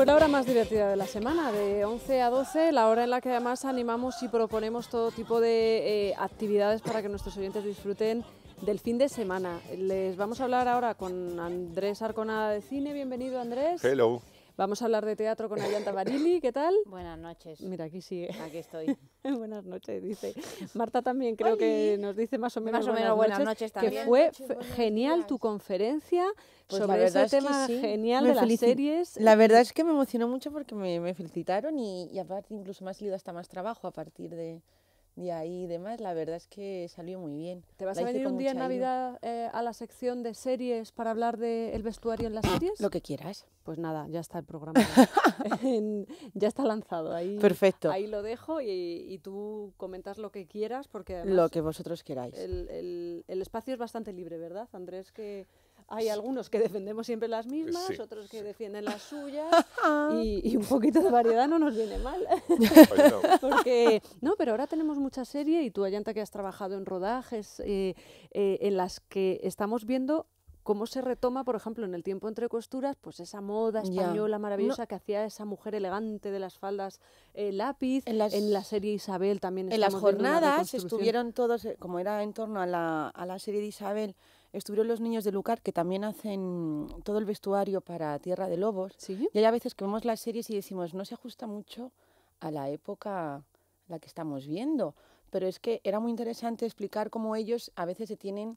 Fue pues la hora más divertida de la semana, de 11 a 12, la hora en la que además animamos y proponemos todo tipo de eh, actividades para que nuestros oyentes disfruten del fin de semana. Les vamos a hablar ahora con Andrés Arconada de Cine. Bienvenido, Andrés. Hello. Vamos a hablar de teatro con Ayanta Tamarili. ¿qué tal? Buenas noches. Mira, aquí sí. Aquí estoy. buenas noches, dice. Marta también creo que nos dice más o menos, o menos buenas, noches, también. Que fue genial tu conferencia pues sobre ese tema genial de las series. La verdad es que me emocionó mucho porque me, felicitaron y, y aparte incluso me ha salido hasta más trabajo a partir de y ahí demás, la verdad es que salió muy bien. ¿Te vas a venir un día en Navidad eh, a la sección de series para hablar del vestuario en las ah, series? Lo que quieras. Pues nada, ya está el programa. ya está lanzado. Ahí, Perfecto. Ahí lo dejo y, y tú comentas lo que quieras porque... lo que vosotros queráis. El, el, espacio es bastante libre, ¿verdad, Andrés? Que hay algunos que defendemos siempre las mismas, otros que defienden las suyas y, un poquito de variedad no nos viene mal. no, pero ahora tenemos mucha serie y tú, Ayanta, que has trabajado en rodajes eh, eh, en las que estamos viendo cómo se retoma, por ejemplo, en el tiempo entre costuras, pues esa moda española maravillosa que hacía esa mujer elegante de las faldas eh, lápiz. En, la serie Isabel también. En las jornadas estuvieron todos, como era en torno a la, a la serie de Isabel, estuvieron los niños de Lucar que también hacen todo el vestuario para Tierra de Lobos. Y hay a veces que vemos las series y decimos, no se ajusta mucho a la época la que estamos viendo. Pero es que era muy interesante explicar cómo ellos a veces se tienen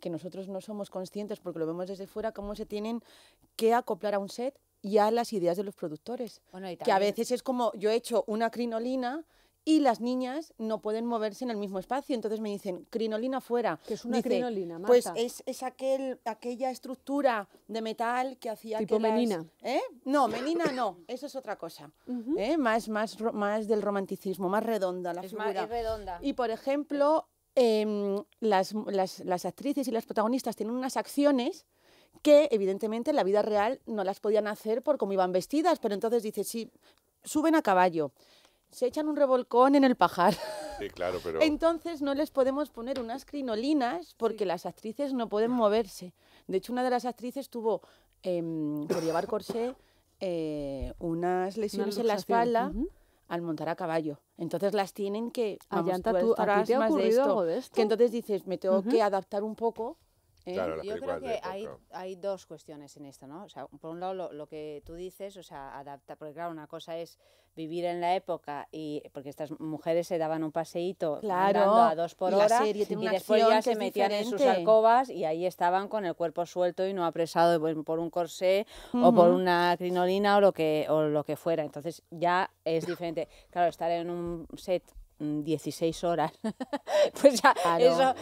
que nosotros no somos conscientes porque lo vemos desde fuera, cómo se tienen que acoplar a un set y a las ideas de los productores. que a veces es como yo he hecho una crinolina y las niñas no pueden moverse en el mismo espacio. Entonces me dicen, crinolina fuera. Que es una crinolina, Pues es, aquel, aquella estructura de metal que hacía tipo que menina. ¿eh? No, menina no, eso es otra cosa. ¿Eh? más, más, más del romanticismo, más redonda la redonda. Y por ejemplo, em, las, las actrices y las protagonistas tienen unas acciones que evidentemente en la vida real no las podían hacer por cómo iban vestidas, pero entonces dice, sí, suben a caballo, se echan un revolcón en el pajar. Sí, claro, pero... Entonces no les podemos poner unas crinolinas porque las actrices no pueden moverse. De hecho, una de las actrices tuvo, em, por llevar corsé, eh, unas lesiones en la espalda. Al montar a caballo. Entonces las tienen que. Vamos, ¿a ocurrido Que entonces dices, me tengo que adaptar un poco eh, yo creo que hay, hay, dos cuestiones en esto, ¿no? O sea, por un lado, lo, que tú dices, o sea, adapta, porque claro, una cosa es vivir en la época y porque estas mujeres se daban un paseíto a dos por hora y después ya se metían en sus alcobas y ahí estaban con el cuerpo suelto y no apresado por un corsé o por una crinolina o lo que o lo que fuera. Entonces ya es diferente. Claro, estar en un set 16 mm, horas, pues ya, ah, eso,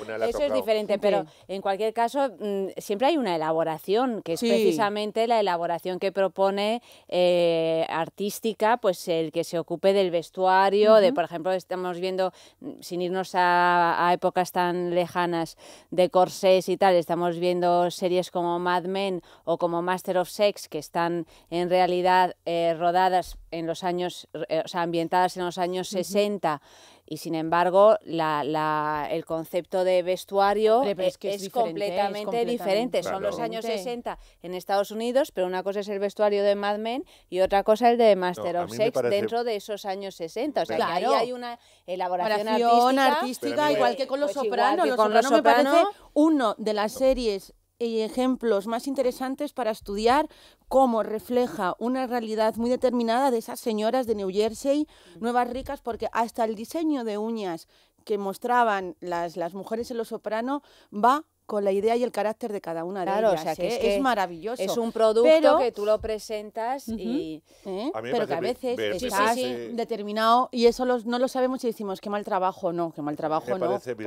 es diferente. Pero en cualquier caso, mm, siempre hay una elaboración, que es precisamente la elaboración que propone eh, artística, pues el que se ocupe del vestuario, de por ejemplo, estamos viendo, mm, sin irnos a, épocas tan lejanas de corsés y tal, estamos viendo series como Mad Men o como Master of Sex, que están en realidad eh, rodadas en los años, eh, o sea, ambientadas en los años 60 y sin embargo la, la, el concepto de vestuario e, es, completamente diferente. Son los años 60 en Estados Unidos, pero una cosa es el vestuario de Mad Men y otra cosa el de Master of Sex dentro de esos años 60. O sea, que ahí hay una elaboración artística, igual que con Los pues Sopranos. uno de las series eh, ejemplos más interesantes para estudiar cómo refleja una realidad muy determinada de esas señoras de New Jersey, nuevas ricas, porque hasta el diseño de uñas que mostraban las, mujeres en Los Soprano va con la idea y el carácter de cada una de claro, O sea, que es, ¿eh? maravilloso. Es un producto que tú lo presentas y... ¿Eh? pero que a veces me, me determinado y eso los, no lo sabemos y decimos qué mal trabajo, no, que mal trabajo, me no, parece no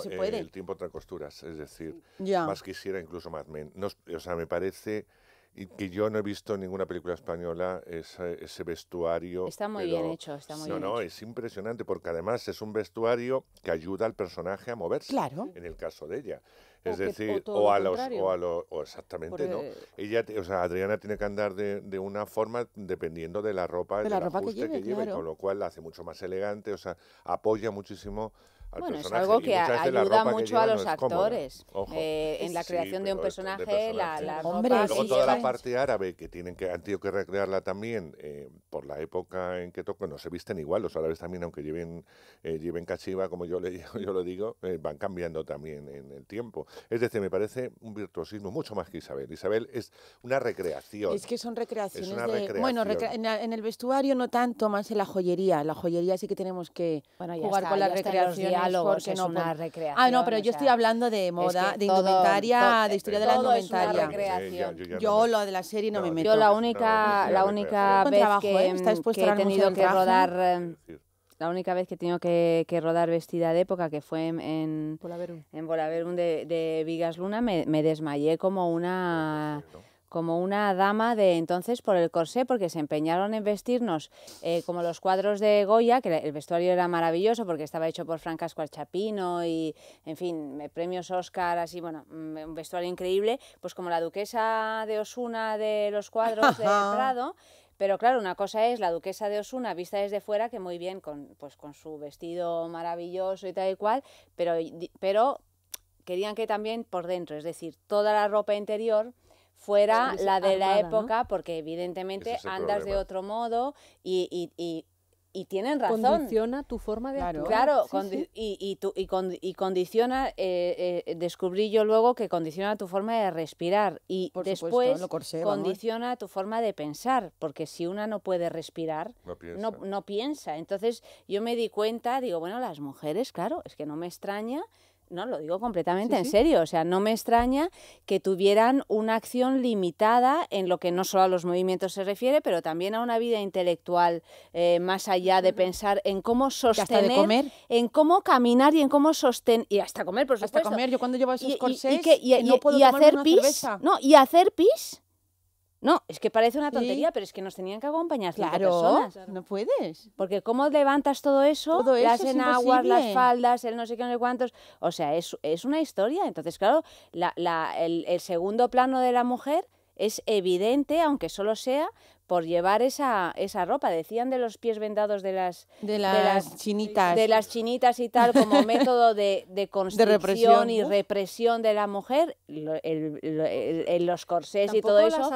sé si puede. Eh, el tiempo entre costuras, es decir, más quisiera, incluso más... Menos, o sea, me parece y que yo no he visto en ninguna película española ese, ese vestuario. Está muy bien hecho, está muy no, bien. No, no, es impresionante porque además es un vestuario que ayuda al personaje a moverse. Claro. En el caso de ella. Es decir, o, a los, o, a los, exactamente, ¿no? ella, o sea, Adriana tiene que andar de, de una forma dependiendo de la ropa, de la ropa que lleve, que claro. con lo cual la hace mucho más elegante, o sea, apoya muchísimo bueno, es algo que ayuda mucho a los actores. Eh, en la creación de un personaje, la, la Luego toda la parte árabe, que tienen que, han tenido que recrearla también eh, por la época en que tocan, no se visten igual, los árabes también, aunque lleven, eh, lleven cachiva, como yo, le, yo lo digo, van cambiando también en el tiempo. Es decir, me parece un virtuosismo mucho más que Isabel. Isabel es una recreación. Es que son recreaciones. Bueno, en, el vestuario no tanto, más en la joyería. La joyería sí que tenemos que jugar con la recreación porque es una recreación. Ah, no, pero yo estoy hablando de moda, de indumentaria, de historia de la indumentaria. yo, lo de la serie no, me meto. Yo la única, la única vez que, he tenido que rodar... La única vez que he tenido que, rodar vestida de época, que fue en, en de, Vigas Luna, me, desmayé como una como una dama de entonces por el corsé, porque se empeñaron en vestirnos eh, como los cuadros de Goya, que el vestuario era maravilloso porque estaba hecho por Frank Escualchapino Chapino y, en fin, premios Oscar, así, bueno, mm, un vestuario increíble, pues como la duquesa de Osuna de los cuadros de Prado. Pero claro, una cosa es la duquesa de Osuna vista desde fuera, que muy bien, con, pues con su vestido maravilloso y tal y cual, pero querían que también por dentro, es decir, toda la ropa interior fuera la de la época, porque evidentemente andas de otro modo y, y, y, tienen razón. Condiciona tu forma de actuar. Claro, Y, y, condiciona, eh, eh, descubrí yo luego que condiciona tu forma de respirar y después condiciona tu forma de pensar, porque si una no puede respirar, No, no piensa. Entonces yo me di cuenta, digo, bueno, las mujeres, claro, es que no me extraña no, lo digo completamente en serio. O sea, no me extraña que tuvieran una acción limitada en lo que no solo a los movimientos se refiere, pero también a una vida intelectual eh, más allá de pensar en cómo sostener, comer? en cómo caminar y en cómo sostener y hasta comer, por Hasta comer. Yo cuando llevo esos corsés y, no hacer pis, no y hacer pis no, es que parece una tontería, pero es que nos tenían que acompañar claro, personas. no puedes. Porque cómo levantas todo eso, todo las enaguas, las faldas, el no sé qué, no sé cuántos. O sea, es, es una historia. Entonces, claro, la, la, el, el segundo plano de la mujer es evidente, aunque solo sea por llevar esa, esa ropa. Decían de los pies vendados de las, de las, chinitas. De las chinitas y tal, como método de, de y represión de la mujer, el, los corsés y todo eso.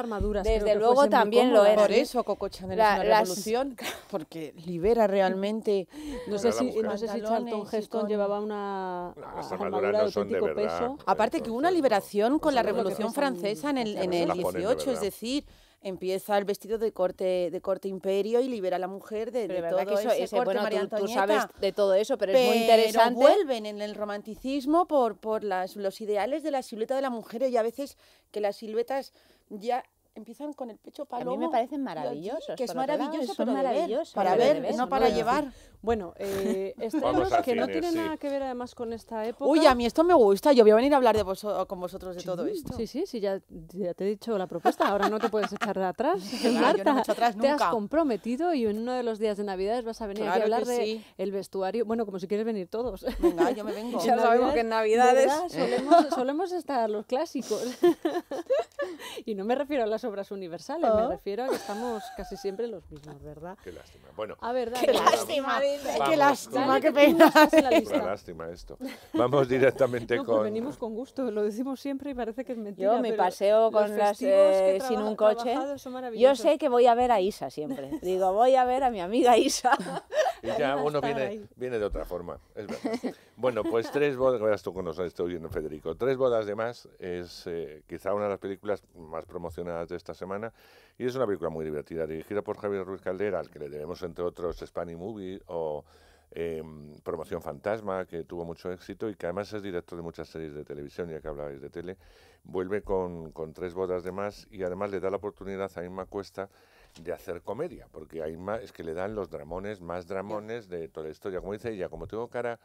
Desde luego también lo era. Por ¿eh? eso Coco Chanel la, revolución, porque libera realmente. No sé si, no sé si Charlton Heston llevaba una. armadura de auténtico Peso. Aparte que hubo una liberación con la revolución francesa en en el 18, es decir empieza el vestido de corte de corte imperio y libera a la mujer de, de todo eso, ese, tú, sabes de todo eso, pero, es muy interesante. vuelven en el romanticismo por, por las, los ideales de la silueta de la mujer y a veces que las siluetas ya empiezan con el pecho palomo. A mí me parecen maravillosos. que es maravilloso, pero maravilloso, para ver, ver no para llevar. Bueno, eh, que no tiene nada que ver además con esta época. Uy, a mí esto me gusta, yo voy a venir a hablar de con vosotros de todo esto. Sí, sí, sí, ya, te he dicho la propuesta, ahora no te puedes echar atrás. Marta, atrás te has comprometido y en uno de los días de Navidades vas a venir a hablar del de el vestuario, bueno, como si quieres venir todos. Venga, yo me vengo. ya sabemos que en Navidades... solemos, solemos estar los clásicos. y no me refiero a las obras universales, me oh. refiero a que estamos casi siempre los mismos, ¿verdad? Qué lástima. Bueno, qué, lástima, qué lástima, qué pena. Qué lástima esto. Vamos directamente con. venimos con gusto, lo decimos siempre y parece que es mentira. Yo me paseo con las eh, sin un coche. Yo sé que voy a ver a Isa siempre. Digo, voy a ver a mi amiga Isa. y ya uno viene, viene, de otra forma, es verdad. bueno, pues tres bodas, tú con nosotros, estoy viendo Federico, tres bodas de más es eh, quizá una de las películas más promocionadas esta semana. Y es una película muy divertida, dirigida por Javier Ruiz Caldera, al que le debemos, entre otros, Spanish Movie o em, Promoción Fantasma, que tuvo mucho éxito y que además es director de muchas series de televisión, ya que hablabais de tele. Vuelve con, con tres bodas de más y además le da la oportunidad a Inma Cuesta de hacer comedia, porque a Inma es que le dan los dramones, más dramones de toda la historia. Como dice ella, como tengo cara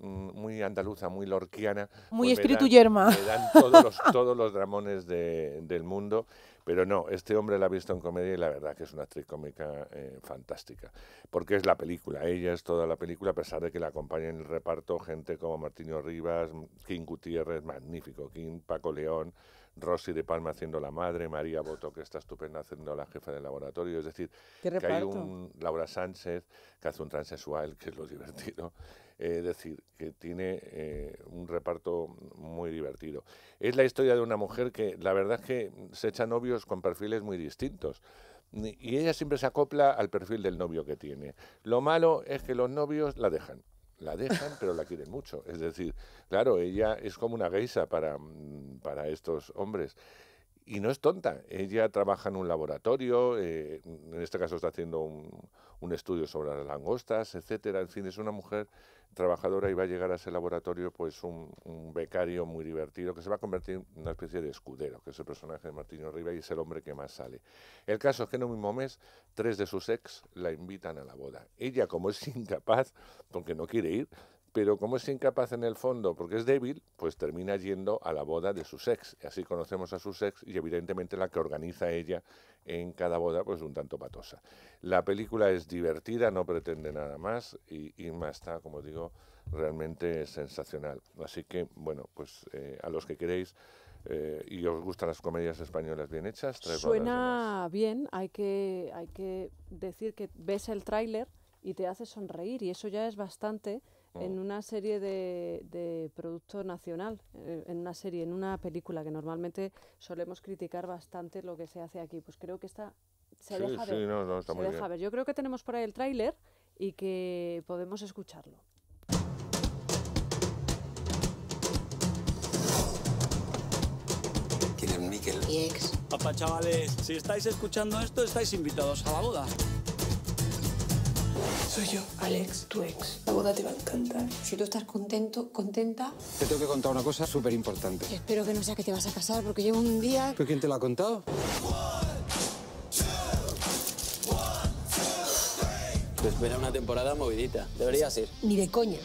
Mm, muy andaluza, muy lorquiana. Muy pues espíritu yerma. dan todos los, dramones del mundo. Pero no, este hombre la ha visto en comedia y la verdad que es una actriz cómica eh, fantástica. Porque es la película, ella es toda la película, a pesar de que la acompaña en el reparto gente como Martino Rivas, King Gutiérrez, magnífico, King Paco León, rossi de Palma haciendo la madre, María Boto, que está estupenda haciendo la jefa del laboratorio. Es decir, que hay un Laura Sánchez que hace un transexual, que es lo divertido es decir, que tiene eh, un reparto muy divertido. Es la historia de una mujer que la verdad es que se echa novios con perfiles muy distintos y ella siempre se acopla al perfil del novio que tiene. Lo malo es que los novios la dejan. La dejan, pero la quieren mucho. Es decir, claro, ella es como una geisa para, mm, para estos hombres y no es tonta. Ella trabaja en un laboratorio, eh, en este caso está haciendo un, estudio sobre las langostas, etcétera. En fin, es una mujer trabajadora y va a llegar a ese laboratorio pues un, becario muy divertido que se va a convertir en una especie de escudero, que es el personaje de Martino Riva y es el hombre que más sale. El caso es que en un mismo mes tres de sus ex la invitan a la boda. Ella, como es incapaz, porque no quiere ir, pero como es incapaz en el fondo porque es débil, pues termina yendo a la boda de su sex. Así conocemos a su sex y evidentemente la que organiza ella en cada boda, pues un tanto patosa. La película es divertida, no pretende nada más y más está, como digo, realmente sensacional. Así que, bueno, pues eh, a los que queréis... Eh, y os gustan las comedias españolas bien hechas. Suena bien, hay que, hay que decir que ves el tráiler y te hace sonreír y eso ya es bastante en una serie de, producto nacional, eh, en una serie, en una película, que normalmente solemos criticar bastante lo que se hace aquí. Pues creo que esta se deja, ver. se deja ver. Yo creo que tenemos por ahí el tráiler y que podemos escucharlo. ¿Quién ex. Papá, chavales, si estáis escuchando esto, estáis invitados a la boda. Soy yo, Alex, tu ex. La boda te va a encantar. Si tú estás contento, contenta... Te tengo que contar una cosa súper importante. Espero que no sea que te vas a casar, porque llevo un día... ¿Pero quién te lo ha contado? Te espera una temporada movidita. Deberías ir. Ni de coña.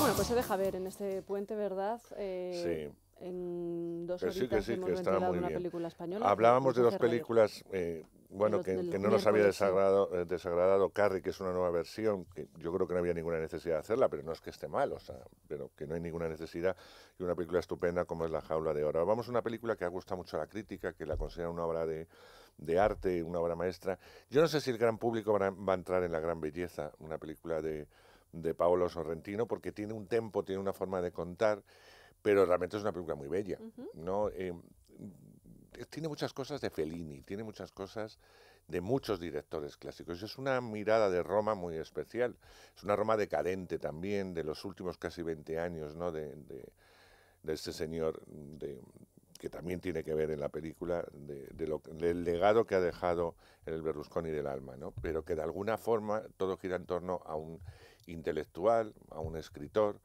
Bueno, pues se deja ver en este puente, ¿verdad? Eh, sí en dos que sí, que sí, que está Hablábamos de pues dos películas eh, bueno, que, no nos había desagradado, eh, desagradado Carrie, que es una nueva versión, que yo creo que no había ninguna necesidad de hacerla, pero no es que esté mal, o sea, pero que no hay ninguna necesidad, y una película estupenda como es La Jaula de Oro. Vamos a una película que ha gustado mucho a la crítica, que la considera una obra de, arte, una obra maestra. Yo no sé si el gran público va a, entrar en La Gran Belleza, una película de, de Paolo Sorrentino, porque tiene un tempo, tiene una forma de contar, pero realmente es una película muy bella, ¿no? Eh, tiene muchas cosas de Fellini, tiene muchas cosas de muchos directores clásicos. Es una mirada de Roma muy especial. Es una Roma decadente también, de los últimos casi 20 años, ¿no? De, este señor, de, que también tiene que ver en la película, de, del legado que ha dejado en el Berlusconi del alma, ¿no? Pero que de alguna forma todo gira en torno a un intelectual, a un escritor.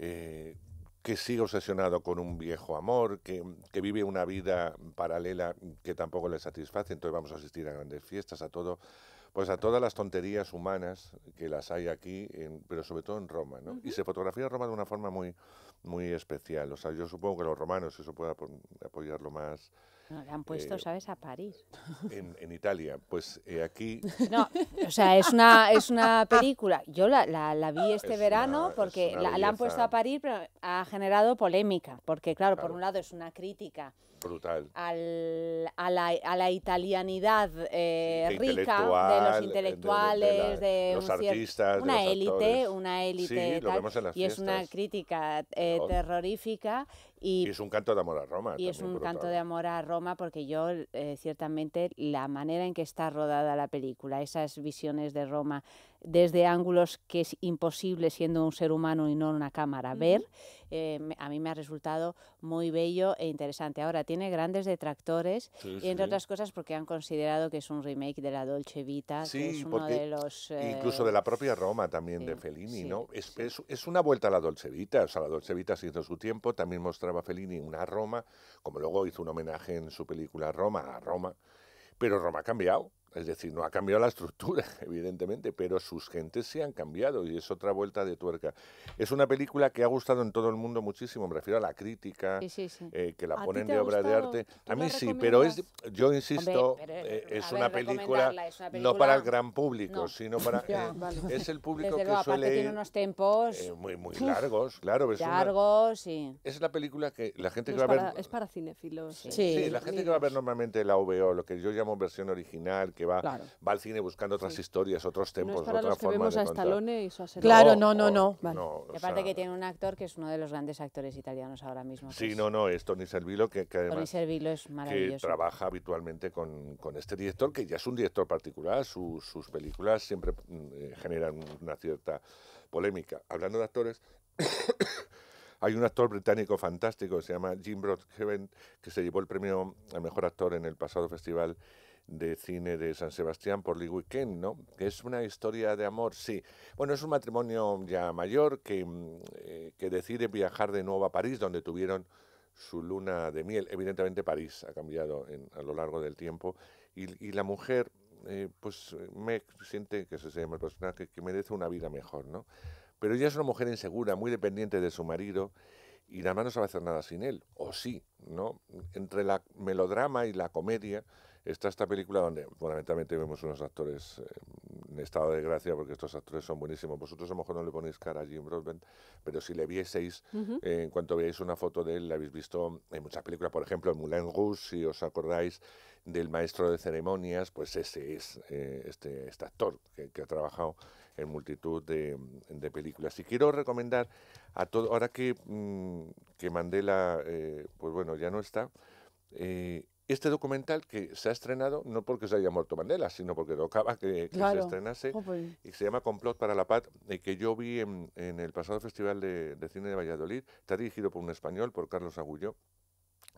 Eh, que sigue obsesionado con un viejo amor, que, vive una vida paralela que tampoco le satisface, entonces vamos a asistir a grandes fiestas, a todo, pues a todas las tonterías humanas que las hay aquí, pero sobre todo en Roma, ¿no? Y se fotografía Roma de una forma muy, muy especial. O sea, yo supongo que los romanos, eso pueda apoyarlo más, le han puesto, eh, ¿sabes?, a París. En, Italia. Pues eh, aquí... No, o sea, es una, es una película. Yo la, la, vi este verano porque la, han puesto a París, pero ha generado polémica. Porque, claro, por un lado es una crítica brutal. a, la, italianidad eh, rica de los intelectuales, de, artistas, de los artistas, una élite, una élite. Sí, y es una crítica terrorífica y, es un canto de amor a Roma. Y es un canto de amor a Roma porque yo, eh, ciertamente, la manera en que está rodada la película, esas visiones de Roma desde ángulos que es imposible siendo un ser humano y no una cámara ver, eh, a mí me ha resultado muy bello e interesante. Ahora, tiene grandes detractores, y entre otras cosas porque han considerado que es un remake de la Dolce Vita, que es incluso eh, de la propia Roma también, de Fellini, ¿no? Es, es, una vuelta a la Dolce Vita, o sea, la Dolce Vita se hizo su tiempo, también mostraba Fellini una Roma, como luego hizo un homenaje en su película Roma, a Roma, pero Roma ha cambiado. Es decir, no ha cambiado la estructura, evidentemente, pero sus gentes se han cambiado y es otra vuelta de tuerca. Es una película que ha gustado en todo el mundo muchísimo, me refiero a la crítica, eh, que la ponen de obra de arte. A mí sí, pero es, yo insisto, eh, eh, es, una película, no para el gran público, sino para... Es el público que suele... Tiene unos tempos... muy, muy largos, claro. Es largos, Es la película que la gente que va a ver... Es para Sí, la gente que va a ver normalmente la OVO, lo que yo llamo versión original, que va, al cine buscando otras historias, otros tempos, otra vemos a Stallone y su Claro, no, no, no. aparte que tiene un actor que es uno de los grandes actores italianos ahora mismo. Sí, no, no, es Tony Servilo, que, además, Tony Servillo es maravilloso. trabaja habitualmente con, este director, que ya es un director particular, sus películas siempre mm, eh, generan una cierta polémica. Hablando de actores... Hay un actor británico fantástico que se llama Jim Broadbent que se llevó el premio al mejor actor en el pasado festival de cine de San Sebastián por Lee Weekend, ¿no? es una historia de amor, sí. Bueno, es un matrimonio ya mayor que, mm, eh, que decide viajar de nuevo a París, donde tuvieron su luna de miel. Evidentemente París ha cambiado a lo largo del tiempo y, la mujer, eh, pues me siente que se llama el que merece una vida mejor, ¿no? Pero ella es una mujer insegura, muy dependiente de su marido y nada más no sabe hacer nada sin él, o sí, ¿no? Entre la melodrama y la comedia Está esta película donde fundamentalmente vemos unos actores eh, en estado de gracia, porque estos actores son buenísimos. Vosotros a lo mejor no le ponéis cara a Jim Broadbent, pero si le vieseis, eh, en cuanto veáis una foto de él, la habéis visto en muchas películas, por ejemplo, en Moulin Rouge, si os acordáis del maestro de ceremonias, pues ese es eh, este, este, actor que, ha trabajado en multitud de, películas. Y quiero recomendar a todo, ahora que, mm, que Mandela, pues bueno, ya no está, este documental que se ha estrenado no porque se haya muerto Mandela, sino porque tocaba que, se estrenase, oh, pues. y se llama Complot para la Paz, eh, que yo vi en, el pasado Festival de, Cine de Valladolid, está dirigido por un español, por Carlos Agullo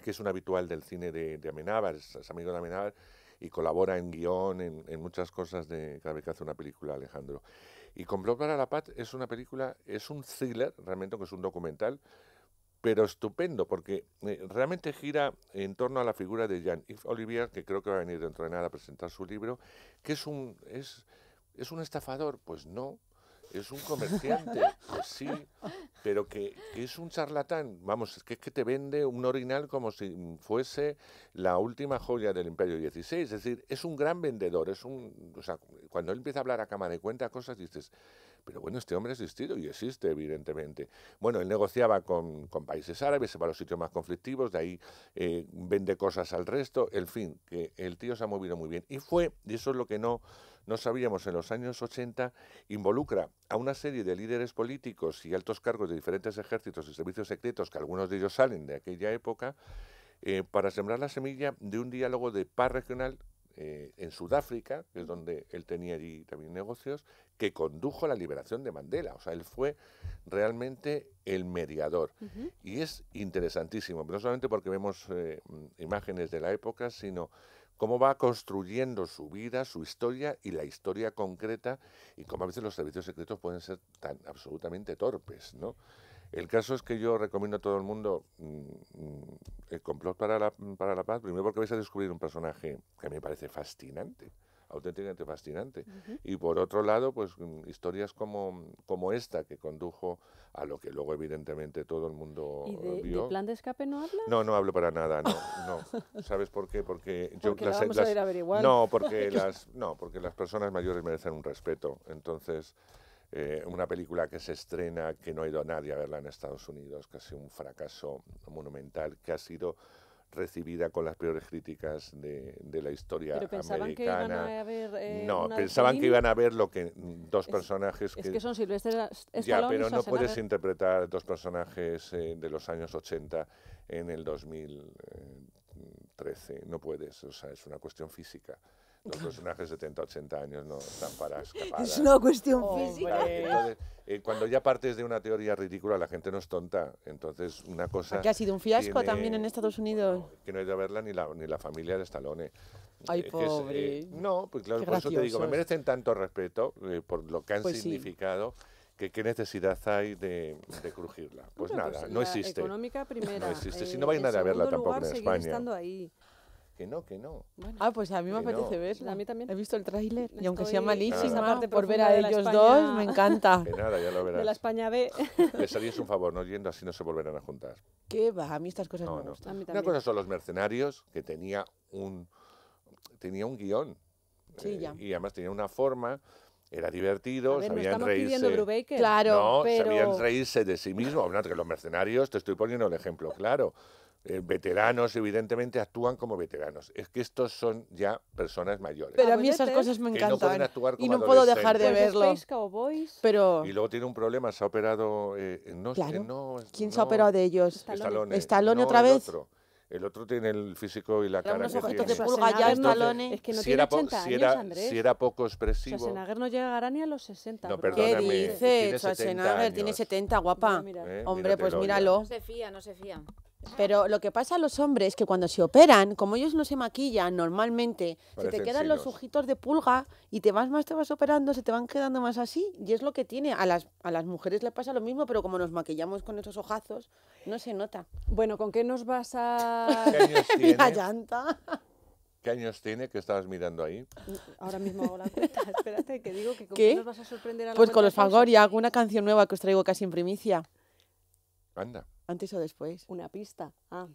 que es un habitual del cine de, de Amenábar, es, amigo de Amenábar, y colabora en guión, en, en muchas cosas de cada vez que hace una película Alejandro. Y Complot para la Paz es una película, es un thriller, realmente, que es un documental, pero estupendo, porque eh, realmente gira en torno a la figura de Jean-Yves Olivier, que creo que va a venir dentro de nada a presentar su libro, que es un, es, un estafador, pues no, es un comerciante, pues sí, pero que, es un charlatán, vamos, es que, es que te vende un orinal como si fuese la última joya del Imperio XVI, es decir, es un gran vendedor, es un, cuando él empieza a hablar a cámara de cuenta cosas, dices, pero bueno, este hombre ha existido y existe, evidentemente. Bueno, él negociaba con, países árabes, se va a los sitios más conflictivos, de ahí eh, vende cosas al resto, en fin, que el tío se ha movido muy bien. Y fue, y eso es lo que no, no sabíamos en los años 80, involucra a una serie de líderes políticos y altos cargos de diferentes ejércitos y servicios secretos, que algunos de ellos salen de aquella época, eh, para sembrar la semilla de un diálogo de paz regional eh, en Sudáfrica, que es donde él tenía allí también negocios, que condujo a la liberación de Mandela. O sea, él fue realmente el mediador. Y es interesantísimo, no solamente porque vemos eh, mm, imágenes de la época, sino cómo va construyendo su vida, su historia y la historia concreta, y cómo a veces los servicios secretos pueden ser tan absolutamente torpes, ¿no? El caso es que yo recomiendo a todo el mundo mm, mm, el eh, complot para la, mm, para la paz, primero porque vais a descubrir un personaje que a mí me parece fascinante, auténticamente fascinante. Y por otro lado, pues historias como, como esta que condujo a lo que luego evidentemente todo el mundo ¿Y de, eh, plan de escape no hablas? No, no hablo para nada, no, no. ¿Sabes por qué? Porque, No, porque las no, porque las personas mayores merecen un respeto. Entonces, eh, una película que se estrena, que no ha ido nadie a verla en Estados Unidos, que ha sido un fracaso monumental, que ha sido recibida con las peores críticas de, la historia pensaban americana. Que iban a ver, eh, no, pensaban que iban a ver lo que dos personajes que, Ya, pero no puedes interpretar dos personajes eh, de los años 80 en el 2013, no puedes, o sea, es una cuestión física. Los personajes de 70, 80 años no están para escapar. Es una cuestión física. Eh, cuando ya partes de una teoría ridícula, la gente no es tonta. Entonces, una cosa... Que ha sido un fiasco también en Estados Unidos. que no hay de verla ni la, ni la familia de Stallone. Ay, eh, eh, pobre. no, pues claro, por eso te digo, me merecen tanto respeto por lo que han pues significado. Que, qué necesidad hay de, crujirla. Pues, pues nada, no existe. Económica primera. No existe. Si no vayan a verla tampoco en España. Estando ahí. Que no, que no. Ah, pues a mí me apetece ver A mí también. He visto el tráiler y aunque sea malísima, por ver a ellos dos, me encanta. Que nada, ya lo verás. De la España B. Les harías un favor, no yendo así no se volverán a juntar. ¿Qué va? A mí estas cosas no, me gustan. Una cosa son los mercenarios, que tenía un, tenía un guión. Sí, eh, ya. Y además tenía una forma era divertido, sabían reírse. Claro, sabían reírse de sí mismo Bueno, que los mercenarios, te estoy poniendo el ejemplo, claro. Eh, veteranos, evidentemente, actúan como veteranos. Es que estos son ya personas mayores. Pero a mí esas cosas me encantan. Que no actuar como y no puedo dejar de pues verlo. Pero... Y luego tiene un problema, se ha operado... Eh, no, claro. no, ¿Quién se ha operado de ellos? Stallone. Stallone, otra vez. El otro. tiene el físico y la cara unos de pulga Stallone. Es que no si tiene 80 años, era, Andrés. Si era poco expresivo... Schwarzenegger no llegará ni a los 60. No, ¿Qué dice? Tiene Schwarzenegger tiene 70, guapa. Hombre, pues míralo. No se fía, no se fía. Pero lo que pasa a los hombres es que cuando se operan, como ellos no se maquillan normalmente, se te quedan los ojitos de pulga y te vas más, te vas operando, se te van quedando más así. Y es lo que tiene. A las, a las mujeres les pasa lo mismo, pero como nos maquillamos con esos ojazos, no se nota. Bueno, ¿con qué nos vas a...? ¿Qué tiene? llanta. ¿Qué años tiene que estabas mirando ahí? Ahora mismo hago la Espérate, que digo que con ¿Qué? nos vas a sorprender a la Pues con los Fangoria, alguna canción nueva que os traigo casi en primicia. Anda. ¿Antes o después? Una pista. Ah.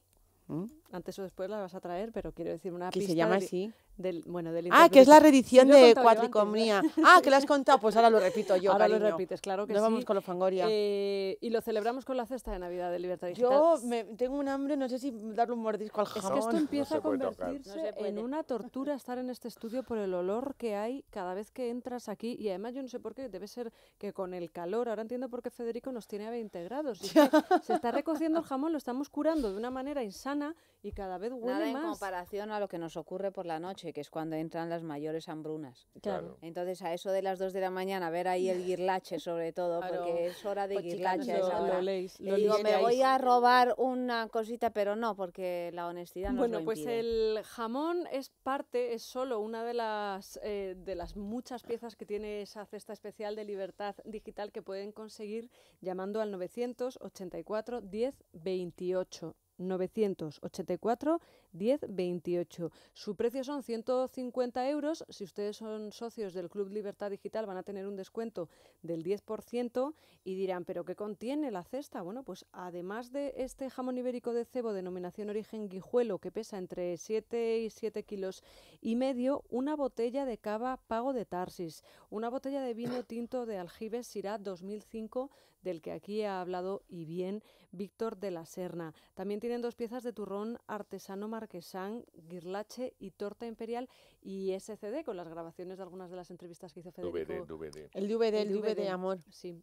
¿Mm? antes o después la vas a traer, pero quiero decir una que pista se llama del, así. Del, bueno, del ah, que es la reedición de Cuatricomía. ah, que la has contado, pues ahora lo repito yo. Ahora lo repites, claro que sí. vamos con los Fangoria. Eh, y lo celebramos con la cesta de Navidad de Libertad Yo tengo un hambre, no sé si darle un mordisco al jamón. Es que esto empieza a convertirse en una tortura estar en este estudio por el olor que hay cada vez que entras aquí. Y además, yo no sé por qué, debe ser que con el calor, ahora entiendo por qué Federico nos tiene a 20 grados. se está recociendo el jamón, lo estamos curando de una manera insana y cada vez huele Nada en comparación a lo que nos ocurre por la noche, que es cuando entran las mayores hambrunas. Claro. Entonces, a eso de las 2 de la mañana, ver ahí el guirlache, sobre todo, porque es hora de pues guirlache. Lo, digo, me voy a robar una cosita, pero no, porque la honestidad no Bueno, pues el jamón es parte, es solo una de las, eh, de las muchas piezas que tiene esa cesta especial de libertad digital que pueden conseguir llamando al 984 10 28 984 1028. Su precio son 150 euros. Si ustedes son socios del Club Libertad Digital van a tener un descuento del 10% y dirán, ¿pero qué contiene la cesta? Bueno, pues además de este jamón ibérico de cebo denominación origen guijuelo que pesa entre 7 y 7 kilos y medio, una botella de cava pago de Tarsis, una botella de vino tinto de Aljibes Sirá 2005 del que aquí ha hablado y bien Víctor de la Serna. También tienen dos piezas de turrón artesano marquesán, guirlache y torta imperial y SCD con las grabaciones de algunas de las entrevistas que hizo Federico. DVD. El DVD, el, DVD, de amor. Sí.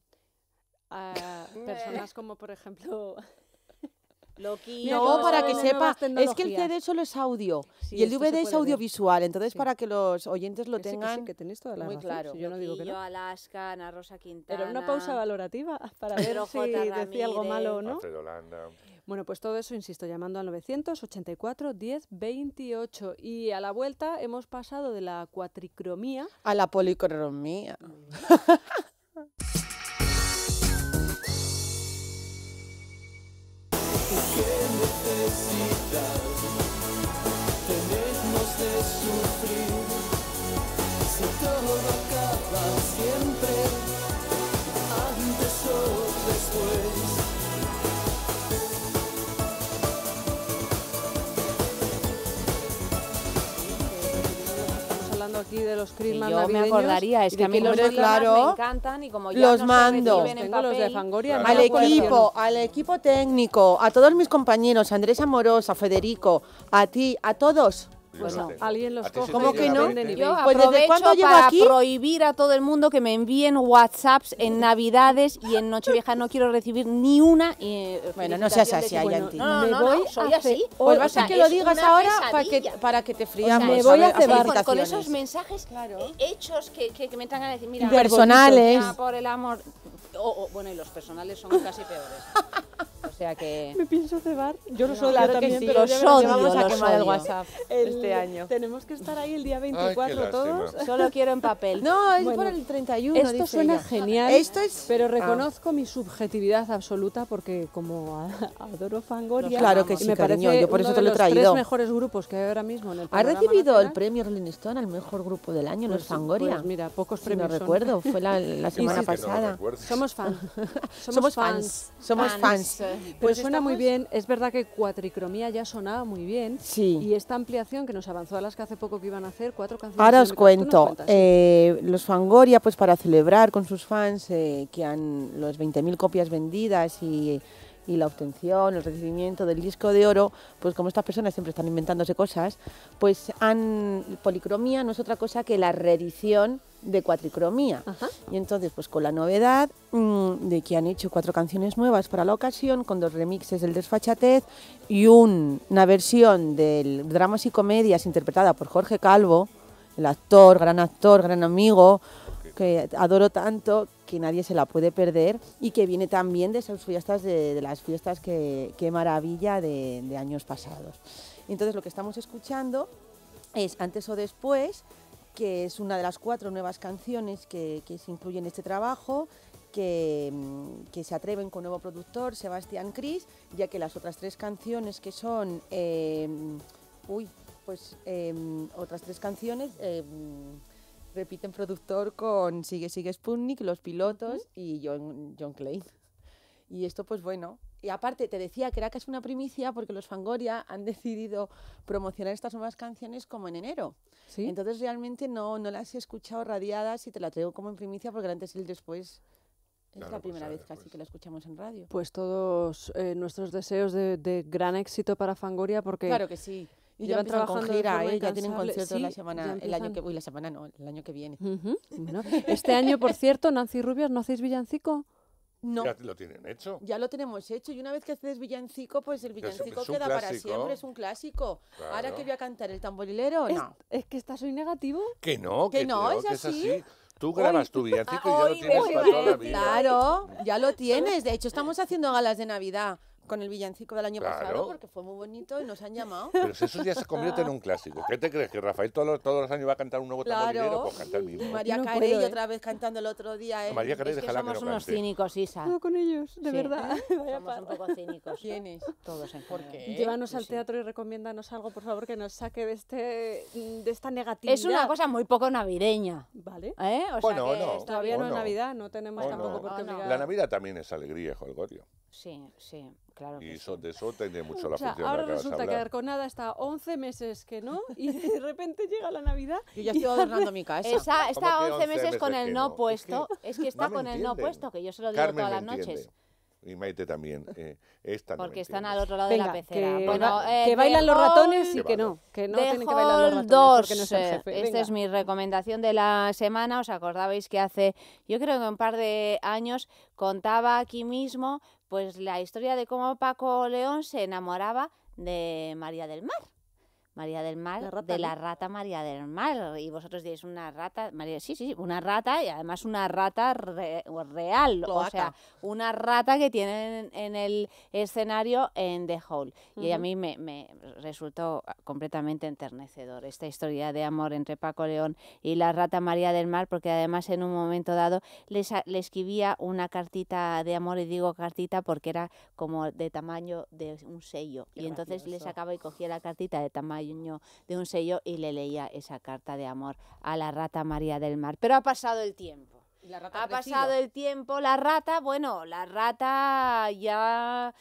personas como, por ejemplo, no, para que sepa, es que el CD solo es audio y el DVD es audiovisual, entonces para que los oyentes lo tengan que, que toda la muy claro. yo Alaska, Ana Rosa Quintana. Era una pausa valorativa para ver si decía algo malo o no. Bueno, pues todo eso, insisto, llamando al 984 10 28. Y a la vuelta hemos pasado de la cuatricromía... A la policromía. Mm. Tenemos de aquí de los crismas yo me acordaría, es que a mí los crismas claro, me encantan y como ya los no mando se en papel, los de Fangoria, claro. al equipo, al equipo técnico, a todos mis compañeros, a Andrés Amorosa, a Federico, a ti, a todos bueno, pues no. Alguien los coge. ¿Cómo que no? Yo pues desde cuándo para prohibir a todo el mundo que me envíen WhatsApps en Navidades y en Nochevieja no quiero recibir ni una. Eh, bueno, no seas así, Ayanti. No, no, no, soy así. Pues vas a que lo digas ahora para que, para que te friamos. me voy a cebar. Con, esos mensajes eh, hechos que, que, me tengan a decir, mira, personales. Por el amor. O, o, bueno, y los personales son casi peores. O sea que... Me pienso cebar. Yo no, soy claro también, sí, pero los vamos a quemar el WhatsApp este año. Tenemos que estar ahí el día 24 todos. Solo quiero en papel. No, es por el 31. Esto suena genial, Esto es... pero ah. reconozco mi subjetividad absoluta porque como adoro Fangoria, claro que sí, me cariño, yo por eso te lo he traído. los tres mejores grupos que hay ahora mismo en el ¿Ha recibido el premio Rolling Stone al mejor grupo del año, no es pues Fangoria? Pues mira, pocos premios No recuerdo, fue la, semana pasada. Somos fans. Somos, fans. Somos fans. Pues suena muy bien, es verdad que cuatricromía ya sonaba muy bien. Y esta ampliación que nos avanzó a las que hace poco que iban a hacer, cuatro canciones. Ahora os cuento, eh, los Fangoria, pues para celebrar con sus fans eh, que han los 20.000 copias vendidas y y la obtención, el recibimiento del disco de oro, pues como estas personas siempre están inventándose cosas, pues han, policromía no es otra cosa que la reedición de cuatricromía. Y entonces, pues con la novedad mm, de que han hecho cuatro canciones nuevas para la ocasión, con dos remixes del Desfachatez y una versión del Dramas y Comedias interpretada por Jorge Calvo, el actor, gran actor, gran amigo, que adoro tanto, que nadie se la puede perder y que viene también de esas fiestas, de, las fiestas que, maravilla de, de años pasados. Entonces, lo que estamos escuchando es antes o después que es una de las cuatro nuevas canciones que, se incluyen en este trabajo, mm, que, se atreven con nuevo productor, Sebastián Cris, ya que las otras tres canciones que son, em, uy, pues em, otras tres canciones, em, repiten productor con Sigue Sigue Sputnik, Los Pilotos y John, John Clay. Y esto pues bueno, y aparte te decía que era casi una primicia porque los Fangoria han decidido promocionar estas nuevas canciones como en enero. ¿Sí? Entonces realmente no, no las he escuchado radiadas y te la traigo como en primicia porque antes y el después es la pues, primera eh, vez casi pues que la escuchamos en radio. Pues todos eh, nuestros deseos de, gran éxito para Fangoria porque... Claro que sí. Y ya empiezan con gira, ¿eh? ya tienen concierto la semana, el año que, uy, la semana no, el año que viene. este año, por cierto, Nancy Rubios, ¿no hacéis villancico? No. Ya lo tienen hecho. Ya lo tenemos hecho. Y una vez que haces villancico, pues el villancico queda para siempre, es un clásico. Ahora que voy a cantar el tamborilero, no. ¿Es, que estás muy negativo? Que no, que, no, es, que así. es así. Tú grabas tu villancico y ya ah, lo tienes para toda la vida. Claro, ya lo tienes. De hecho, estamos haciendo galas de Navidad con el villancico del año pasado porque fue muy bonito y nos han llamado. Pero si eso ya se convierte en un clásico. ¿Qué te crees? ¿Que Rafael todos los, años va a cantar un nuevo claro. Pues canta mismo. María Carey otra ¿eh? vez cantando el otro día. ¿eh? María Carey, es que somos que unos cínicos, Isa. No, con ellos, de verdad. somos un poco cínicos. ¿Quiénes? Todos en ¿Por qué? Llévanos al teatro y recomiéndanos algo, por favor, que nos saque de, este, de esta negatividad. Es una cosa muy poco navideña. ¿Vale? ¿Eh? O bueno, Todavía no, es Navidad, no tenemos tampoco por qué La Navidad también es alegría, Jolgorio. Sí, sí, claro. Y eso, de eso tiene mucho la función. Ahora de que resulta vas con que Arconada está 11 meses que no, y de repente llega la Navidad. y ya estoy adornando mi casa. está 11, meses, con el no, puesto. Es que, está con el no puesto, que yo se lo digo todas las noches y Maite también. Eh, porque están al otro lado de la pecera. Que, eh, bailan los ratones y que no. Que no tienen que bailar los ratones. Dos. No eh, Esta es mi recomendación de la semana. Os acordabais que hace, yo creo que un par de años, contaba aquí mismo pues la historia de cómo Paco León se enamoraba de María del Mar. María del Mar, de la rata María del Mar. Y vosotros diréis una rata, María, sí, sí, una rata y además una rata real, o sea, una rata que tienen en el escenario en The Hall. Y a mí me, resultó completamente enternecedor esta historia de amor entre Paco León y la rata María del Mar, porque además en un momento dado le escribía una cartita de amor, y digo cartita porque era como de tamaño de un sello. y entonces le sacaba y cogía la cartita de tamaño de un sello y le leía esa carta de amor a la rata María del Mar. Pero ha pasado el tiempo. ha pasado el tiempo, la rata, bueno, la rata ya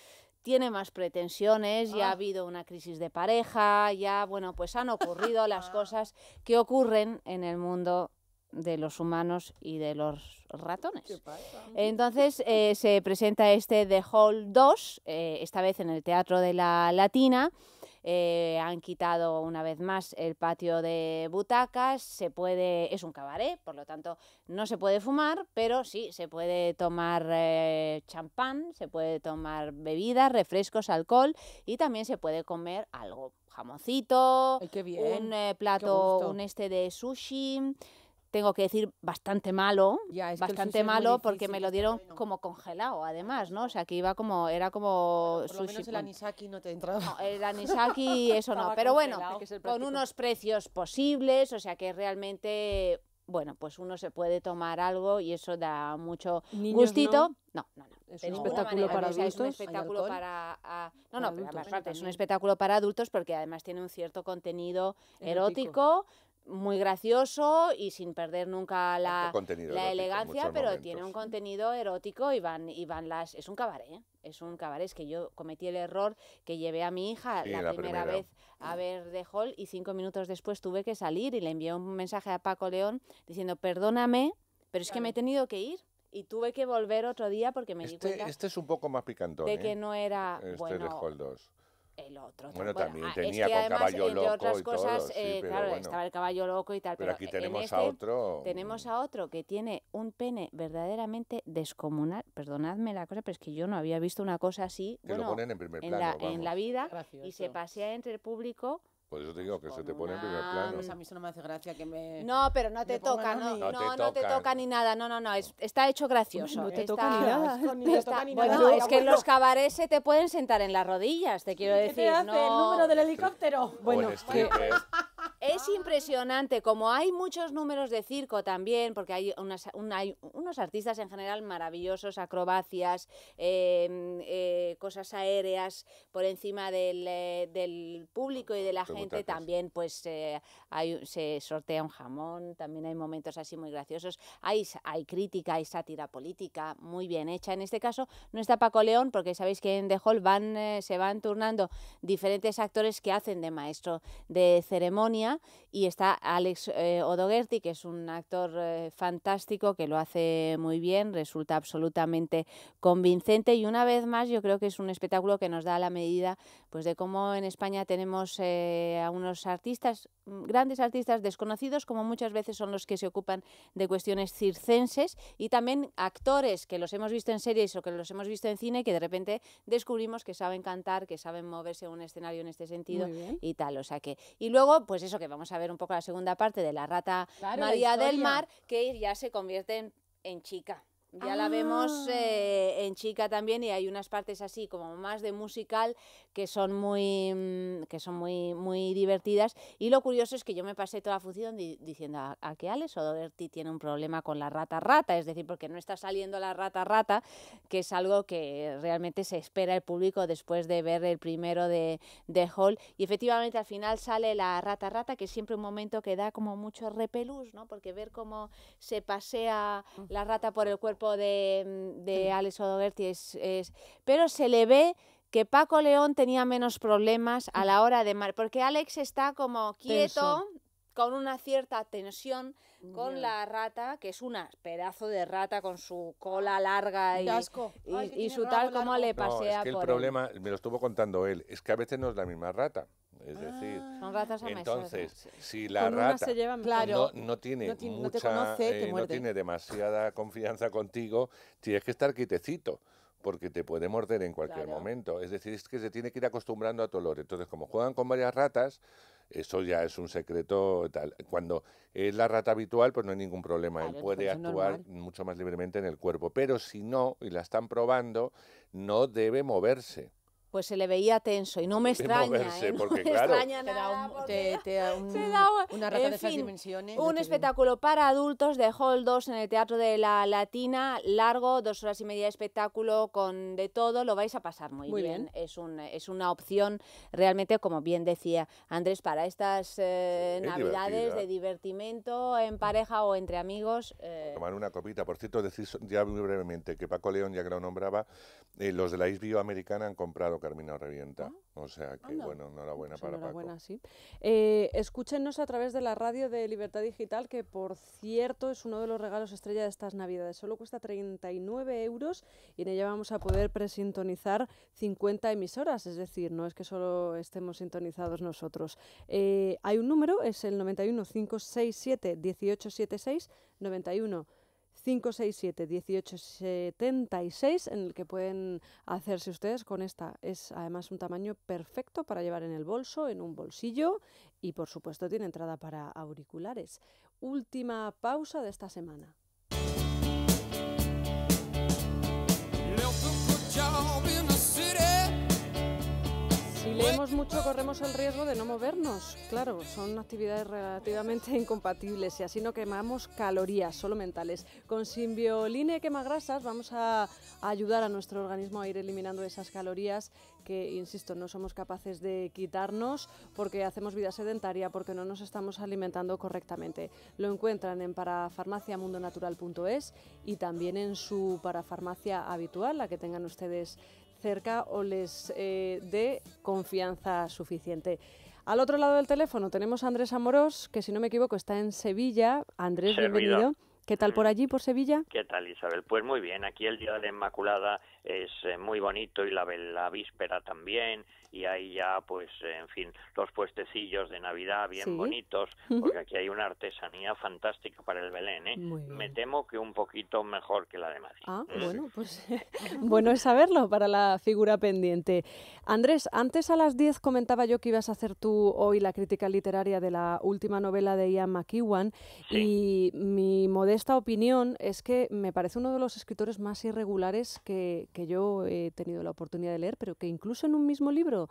tiene más pretensiones, ya ha ah. habido una crisis de pareja, ya, bueno, pues han ocurrido las ah. cosas que ocurren en el mundo de los humanos y de los ratones. Entonces eh, se presenta este The Hall 2, eh, esta vez en el Teatro de la Latina. Eh, han quitado una vez más el patio de butacas, se puede, es un cabaret, por lo tanto no se puede fumar, pero sí se puede tomar eh, champán, se puede tomar bebidas, refrescos, alcohol y también se puede comer algo, jamoncito, un eh, plato, un este de sushi, tengo que decir, bastante malo, bastante malo porque me lo dieron como congelado, además, ¿no? O sea, que iba como, era como... por lo menos el anisaki no te entraba. No, el anisaki, eso no, pero bueno, con unos precios posibles, o sea que realmente, bueno, pues uno se puede tomar algo y eso da mucho gustito. no, no. no. Es un, espectáculo para, adultos, ah, un espectáculo para no, no, es un espectáculo para adultos porque además tiene un cierto contenido erótico muy gracioso y sin perder nunca la, la elegancia, pero tiene un contenido erótico y van, las... Es un cabaret, es un cabaret. Es que yo cometí el error que llevé a mi hija la, primera, vez a ver de Hall y cinco minutos después tuve que salir y le envié un mensaje a Paco León diciendo, perdóname, pero es que me he tenido que ir y tuve que volver otro día porque me este, di cuenta. Este es un poco más picantón. De que ¿eh? no era. Este bueno, es Hall 2 el otro. Bueno, también ah, tenía con caballo loco. Otras y cosas, eh, estaba el caballo loco y tal. Pero, aquí tenemos a este otro. Tenemos a otro que tiene un pene verdaderamente descomunal. Perdonadme la cosa, pero es que yo no había visto una cosa así. en la, vida. Y se pasea entre el público por eso te digo que se te pone en primer plano. a mí eso no me hace gracia que me. No, pero no te toca, no, no, no, te, toca ni nada. No, no, no. Es, está hecho gracioso. No te toca ni nada. Bueno, es que en los cabarets se te pueden sentar en las rodillas, te quiero decir. ¿Qué el número del helicóptero? Bueno, es que, es ah. impresionante, como hay muchos números de circo también, porque hay, unos artistas en general maravillosos, acrobacias, em, eh, cosas aéreas por encima del, eh, público y de la gente. También pues eh, hay, se sortea un jamón, también hay momentos así muy graciosos. Hay, hay crítica, hay sátira política muy bien hecha. En este caso no está Paco León, porque sabéis que en The Hall van, se van turnando diferentes actores que hacen de maestro de ceremonia y está Alex eh, que es un actor eh, fantástico que lo hace muy bien, resulta absolutamente convincente y una vez más yo creo que es un espectáculo que nos da la medida pues de cómo en España tenemos eh, a unos artistas, mm, grandes artistas desconocidos, como muchas veces son los que se ocupan de cuestiones circenses y también actores que los hemos visto en series o que los hemos visto en cine que de repente descubrimos que saben cantar, que saben moverse en un escenario en este sentido y tal, o sea que y luego pues eso que vamos a ver un poco la segunda parte de la rata María del Mar, que ya se convierte en chica. Ya la vemos ah. eh, en chica también y hay unas partes así como más de musical que son muy mm, que son muy muy divertidas y lo curioso es que yo me pasé toda la función diciendo a, a, que Alex Odoberti tiene un problema con la rata rata, es decir, porque no está saliendo la rata rata, que es algo que realmente se espera el público después de ver el primero de, de Hall y efectivamente al final sale la rata rata que es siempre un momento que da como mucho repelús, ¿no? Porque ver cómo se pasea la rata por el cuerpo de, mm, de Alex Odogerty es, Pero se le ve que Paco León tenía menos problemas a la hora de... Mar... Porque Alex está como quieto, con una cierta tensión, con la rata, que es un pedazo de rata con su cola larga y, y, su tal como le pasea que el problema, me lo estuvo contando él, es que a veces no es la misma rata. Es decir, ah. entonces, si la rata no, tiene mucha, eh, tiene demasiada confianza contigo, tienes que estar quitecito porque te puede morder en cualquier momento. Es decir, es que se tiene que ir acostumbrando a tu olor. Entonces, como juegan con varias ratas, eso ya es un secreto tal. Cuando es la rata habitual, pues no hay ningún problema. Él puede actuar mucho más libremente en el cuerpo. Pero si no, y la están probando, no debe moverse pues se le veía tenso y no me extraña. no me extraña nada, Te, da un, una rata de esas Un espectáculo para adultos de Hall 2 en el Teatro de la Latina, largo, dos horas y media de espectáculo con de todo, lo vais a pasar muy, bien. Es, un, es una opción realmente, como bien decía Andrés, para estas eh, navidades de divertimento en pareja o entre amigos. Eh. Tomar una copita. Por cierto, decir ya muy brevemente que Paco León, ya que lo nombraba, eh, los de la isla americana han comprado termina Revienta. Ah. o sea que, bueno, enhorabuena pues para para enhorabuena, sí. Eh, escúchenos a través de la radio de Libertad Digital, que por cierto es uno de los regalos estrella de estas Navidades. Solo cuesta 39 euros y en ella vamos a poder presintonizar 50 emisoras, es decir, no es que solo estemos sintonizados nosotros. Eh, hay un número, es el 91 567 1876 91 567 1876 en el que pueden hacerse ustedes con esta. Es además un tamaño perfecto para llevar en el bolso, en un bolsillo y por supuesto tiene entrada para auriculares. Última pausa de esta semana leemos mucho corremos el riesgo de no movernos. Claro, son actividades relativamente incompatibles y así no quemamos calorías, solo mentales. Con Simbioline Quemagrasas vamos a ayudar a nuestro organismo a ir eliminando esas calorías que, insisto, no somos capaces de quitarnos porque hacemos vida sedentaria, porque no nos estamos alimentando correctamente. Lo encuentran en parafarmaciamundonatural.es y también en su parafarmacia habitual, la que tengan ustedes cerca o les eh, dé confianza suficiente. Al otro lado del teléfono tenemos a Andrés Amorós, que si no me equivoco está en Sevilla. Andrés, bienvenido. ¿Qué tal por allí, por Sevilla? ¿Qué tal, Isabel? Pues muy bien, aquí el Día de la Inmaculada es eh, muy bonito y la víspera también, y ahí ya, pues, en fin, los puestecillos de Navidad bien bonitos, porque aquí hay una artesanía fantástica para el Belén, ¿eh? Me temo que un poquito mejor que la de Madrid. Ah, mm. bueno, pues bueno es saberlo para la figura pendiente. Andrés, antes a las 10 comentaba yo que ibas a hacer tú hoy la crítica literaria de la última novela de Ian McEwan y mi modesta opinión es que me parece uno de los escritores más irregulares que, que yo he tenido la oportunidad de leer, pero que incluso en un mismo libro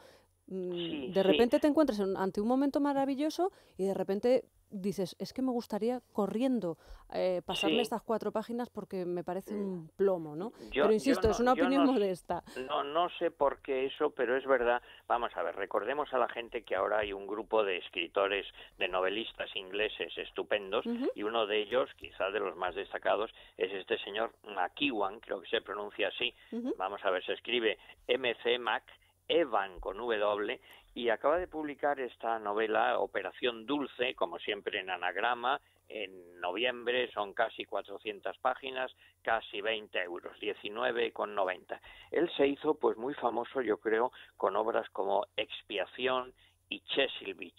Mm, de repente te encuentras ante un momento maravilloso y de repente dices, es que me gustaría corriendo eh, pasarle estas cuatro páginas porque me parece un plomo, ¿no? Mm, pero insisto, es una opinión modesta. No, no sé por qué eso, pero es verdad. Vamos a ver, recordemos a la gente que ahora hay un grupo de escritores, de novelistas ingleses estupendos, y uno de ellos, quizás de los más destacados, es este señor McEwan, creo que se pronuncia así. Vamos a ver, se escribe MC Mac Evan con W y acaba de publicar esta novela Operación Dulce, como siempre en anagrama, en noviembre son casi 400 páginas, casi 20 euros, 19,90. Él se hizo pues muy famoso, yo creo, con obras como Expiación y Chesil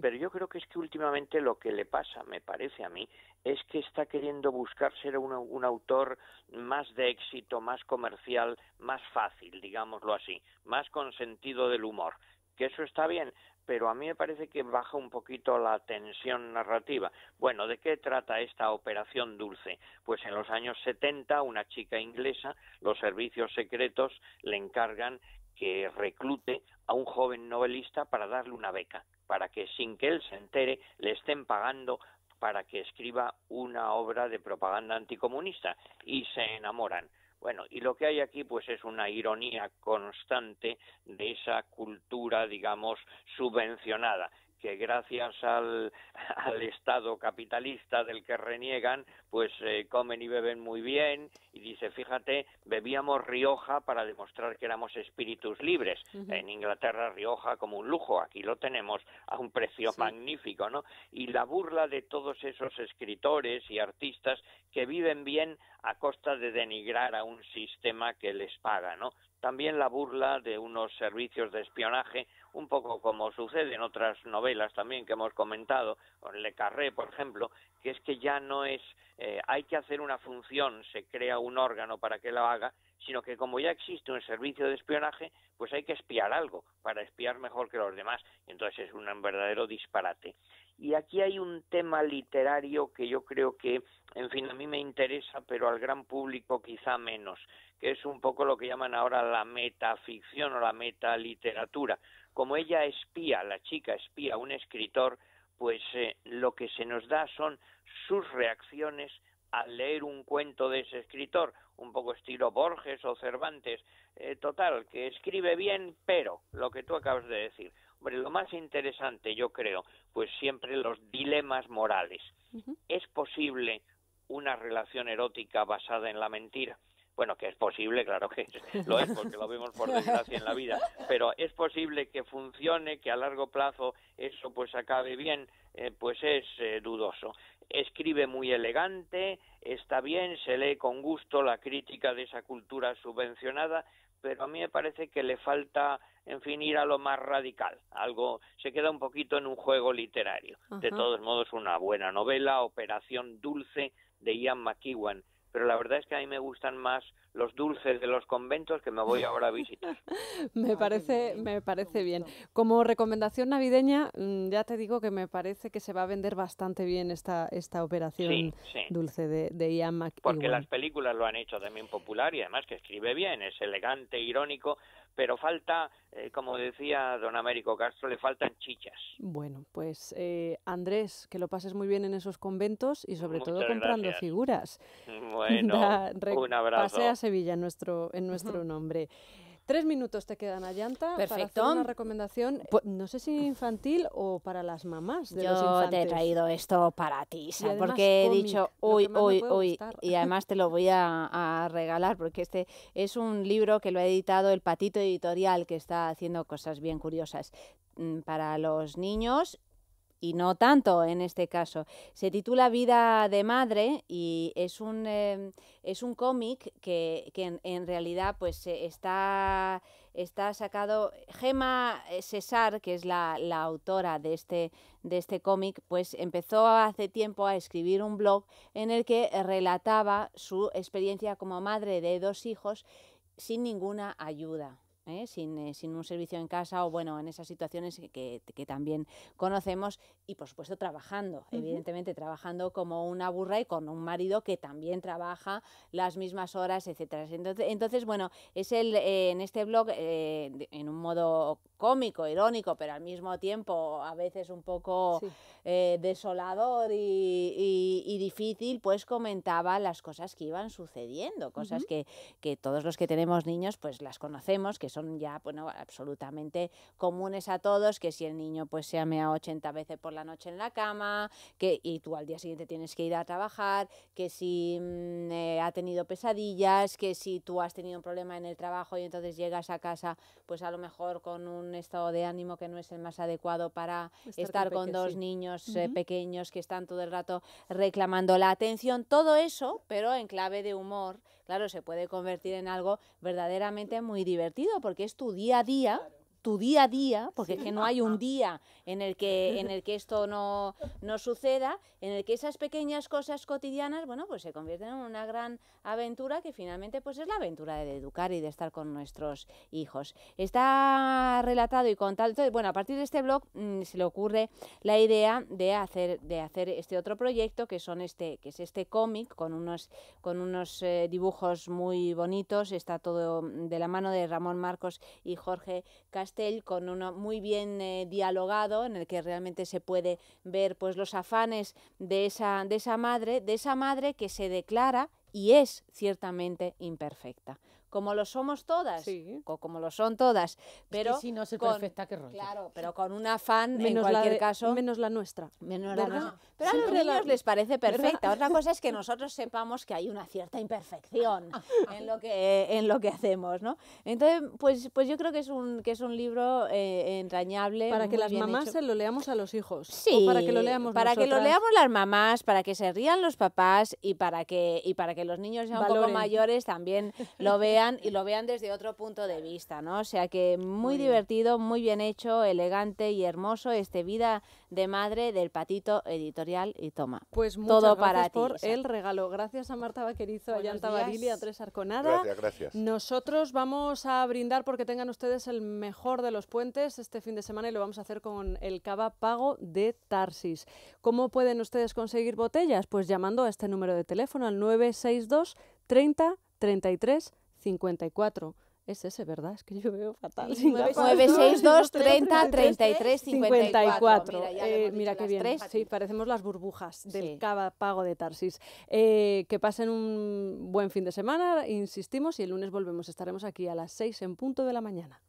Pero yo creo que es que últimamente lo que le pasa, me parece a mí, es que está queriendo buscar ser un, un autor más de éxito, más comercial, más fácil, digámoslo así, más con sentido del humor. Que eso está bien, pero a mí me parece que baja un poquito la tensión narrativa. Bueno, ¿de qué trata esta operación dulce? Pues en los años 70 una chica inglesa, los servicios secretos le encargan que reclute a un joven novelista para darle una beca, para que sin que él se entere le estén pagando para que escriba una obra de propaganda anticomunista y se enamoran. Bueno, y lo que hay aquí pues es una ironía constante de esa cultura, digamos, subvencionada que gracias al, Estado capitalista del que reniegan, pues eh, comen y beben muy bien. Y dice, fíjate, bebíamos Rioja para demostrar que éramos espíritus libres. En Inglaterra Rioja como un lujo, aquí lo tenemos a un precio magnífico, ¿no? Y la burla de todos esos escritores y artistas que viven bien a costa de denigrar a un sistema que les paga, ¿no? también la burla de unos servicios de espionaje, un poco como sucede en otras novelas también que hemos comentado, con Le Carré, por ejemplo, que es que ya no es eh, hay que hacer una función, se crea un órgano para que la haga, sino que como ya existe un servicio de espionaje, pues hay que espiar algo para espiar mejor que los demás. Entonces es un verdadero disparate. Y aquí hay un tema literario que yo creo que, en fin, a mí me interesa, pero al gran público quizá menos, que es un poco lo que llaman ahora la metaficción o la metaliteratura. Como ella espía, la chica espía a un escritor, pues eh, lo que se nos da son sus reacciones al leer un cuento de ese escritor, un poco estilo Borges o Cervantes, eh, total, que escribe bien, pero lo que tú acabas de decir, hombre, lo más interesante yo creo, pues siempre los dilemas morales. ¿Es posible una relación erótica basada en la mentira? bueno, que es posible, claro que lo es, porque lo vemos por desgracia en la vida, pero es posible que funcione, que a largo plazo eso pues acabe bien, eh, pues es eh, dudoso. Escribe muy elegante, está bien, se lee con gusto la crítica de esa cultura subvencionada, pero a mí me parece que le falta, en fin, ir a lo más radical, algo se queda un poquito en un juego literario. De todos modos, una buena novela, Operación Dulce de Ian McEwan, pero la verdad es que a mí me gustan más los dulces de los conventos que me voy ahora a visitar. me parece me parece bien. Como recomendación navideña, mm, ya te digo que me parece que se va a vender bastante bien esta esta operación dulce de, de Ian Porque las películas lo han hecho también popular y además que escribe bien, es elegante, irónico, pero falta, eh, como decía don Américo Castro, le faltan chichas. Bueno, pues eh, Andrés, que lo pases muy bien en esos conventos y sobre todo comprando figuras. Bueno, un abrazo. Pase a Sevilla nuestro, en nuestro nombre. Tres minutos te quedan a llanta Perfecto. para hacer una recomendación, no sé si infantil o para las mamás de Yo los infantes. te he traído esto para ti, porque he dicho uy, uy, uy, y además te lo voy a, a, regalar, porque este es un libro que lo ha editado el Patito Editorial, que está haciendo cosas bien curiosas mm, para los niños y no tanto en este caso. Se titula Vida de Madre y es un, em, es un cómic que, en, realidad pues está, está sacado... Gema eh, Cesar, que es la, la autora de este, de este cómic, pues empezó hace tiempo a escribir un blog en el que relataba su experiencia como madre de dos hijos sin ninguna ayuda ¿eh? Sin, eh, sin, un servicio en casa o bueno, en esas situaciones que, que, también conocemos y por supuesto trabajando, evidentemente trabajando como una burra y con un marido que también trabaja las mismas horas, etcétera. Entonces, entonces bueno, es el eh, en este blog, en un modo cómico, irónico, pero al mismo tiempo a veces un poco eh, desolador y, difícil, pues comentaba las cosas que iban sucediendo, cosas que, todos los que tenemos niños pues las conocemos, que son ya bueno, absolutamente comunes a todos, que si el niño pues se amea 80 veces por la noche en la cama, que, y tú al día siguiente tienes que ir a trabajar, que si mm, eh, ha tenido pesadillas, que si tú has tenido un problema en el trabajo y entonces llegas a casa pues a lo mejor con un estado de ánimo que no es el más adecuado para estar, con, dos niños eh, pequeños que están todo el rato reclamando la atención, todo eso, pero en clave de humor, claro, se puede convertir en algo verdaderamente muy divertido porque es tu día a día tu día a día, porque no hay un día en el que, en el que esto no, no suceda, en el que esas pequeñas cosas cotidianas, bueno, pues se convierten en una gran aventura que finalmente pues es la aventura de educar y de estar con nuestros hijos. Está relatado y contado, bueno, a partir de este blog mm, se le ocurre la idea de hacer, de hacer este otro proyecto que son este, que es este cómic con unos, con unos eh, dibujos muy bonitos, está todo mm, de la mano de Ramón Marcos y Jorge Castellanos con uno muy bien eh, dialogado en el que realmente se puede ver pues los afanes de esa, de esa madre, de esa madre que se declara y es ciertamente imperfecta como lo somos todas, o como lo son todas, pero si no es con, perfecta Claro, pero con un afán menos en cualquier caso menos la nuestra, menos la nuestra. Pero a los niños les parece perfecta. Otra cosa es que nosotros sepamos que hay una cierta imperfección en lo que en lo que hacemos, ¿no? Entonces, pues pues yo creo que es un que es un libro eh, entrañable para que las mamás se lo leamos a los hijos, sí, para que lo leamos para que lo leamos las mamás, para que se rían los papás y para que y para que los niños ya un poco mayores también lo vean y lo vean desde otro punto de vista, ¿no? O sea que muy, divertido, muy bien hecho, elegante y hermoso este Vida de Madre del Patito Editorial y Toma. Pues todo gracias por el regalo. Gracias a Marta Vaquerizo, a Yanta Tabarili, a Tres Arconada. Gracias, gracias. Nosotros vamos a brindar porque tengan ustedes el mejor de los puentes este fin de semana y lo vamos a hacer con el cava pago de Tarsis. ¿Cómo pueden ustedes conseguir botellas? Pues llamando a este número de teléfono al 962 30 33 54. Es ese, ¿verdad? Es que yo veo fatal. 962 30 33 54. Mira, eh, mira qué bien. Sí, parecemos las burbujas del cava pago de Tarsis. Eh, que pasen un buen fin de semana, insistimos, y el lunes volvemos. Estaremos aquí a las 6 en punto de la mañana.